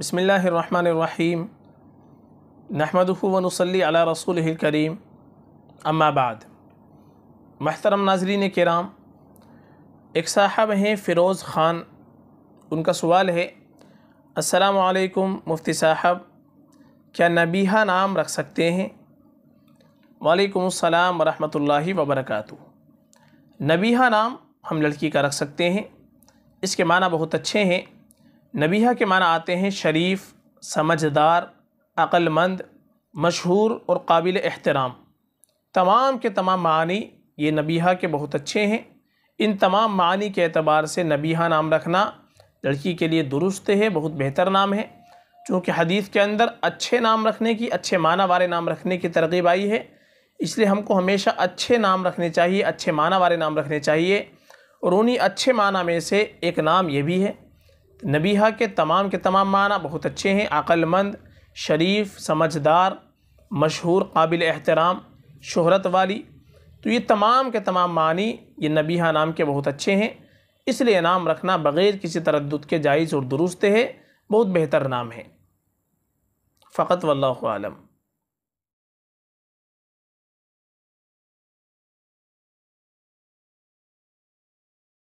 بسم اللہ الرحمن الرحیم نحمد و نصلی علی رسول الكریم اما بعد محترم ناظرین کرام ایک صاحب ہیں فیروز خان ان کا سوال ہے السلام علیکم مفتی صاحب کیا نبیہ نام رکھ سکتے ہیں وعلیکم السلام ورحمۃ اللہ وبرکاتہ نبیہ نام ہم لڑکی کا رکھ سکتے ہیں اس کے معنی بہت اچھے ہیں نبیہ کے معنی آتے ہیں شریف سمجھدار عقل مند مشہور اور قابل احترام تمام کے تمام معنی یہ نبیہ کے بہت اچھے ہیں ان تمام معنی کے اعتبار سے نبیہ نام رکھنا لڑکی کے لیے درست ہے بہت بہتر نام ہے چونکہ حدیث کے اندر اچھے نام رکھنے کی اچھے معنی والے نام رکھنے کی ترغیب آئی ہے اس لیے ہم کو ہمیشہ اچھے نام رکھنے چاہیے اچھے معنی والے نام رکھنے چاہیے اور انہی اچھے معنی میں سے ایک نام یہ بھی ہے نبیہ کے تمام کے تمام معنی بہت اچھے ہیں عقل مند شریف سمجھدار مشہور قابل احترام شہرت والی تو یہ تمام کے تمام معنی یہ نبیہ نام کے بہت اچھے ہیں اس لیے نام رکھنا بغیر کسی تردد کے جائز اور درست ہے بہت بہتر نام ہے فقط واللہ اللہ عالم